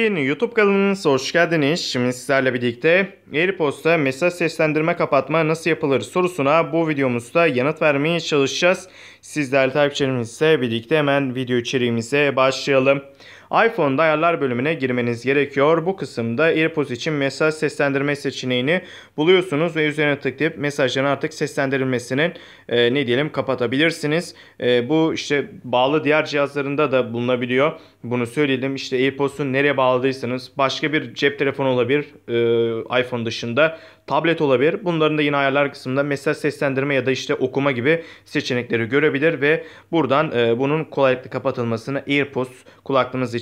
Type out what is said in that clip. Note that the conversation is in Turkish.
YouTube kanalınıza hoş geldiniz. Şimdi sizlerle birlikte AirPods'ta mesaj seslendirme kapatma nasıl yapılır sorusuna bu videomuzda yanıt vermeye çalışacağız. Sizlerle takipçilerimizle birlikte hemen video içeriğimize başlayalım iPhone'da ayarlar bölümüne girmeniz gerekiyor. Bu kısımda AirPods için mesaj seslendirme seçeneğini buluyorsunuz ve üzerine tıklayıp mesajların artık seslendirilmesinin e, ne diyelim kapatabilirsiniz. E, bu işte bağlı diğer cihazlarında da bulunabiliyor. Bunu söyleyelim. İşte AirPods'un nereye bağladıysanız başka bir cep telefonu olabilir e, iPhone dışında. Tablet olabilir. Bunların da yine ayarlar kısmında mesaj seslendirme ya da işte okuma gibi seçenekleri görebilir ve buradan e, bunun kolaylıkla kapatılmasını AirPods kulaklığınız için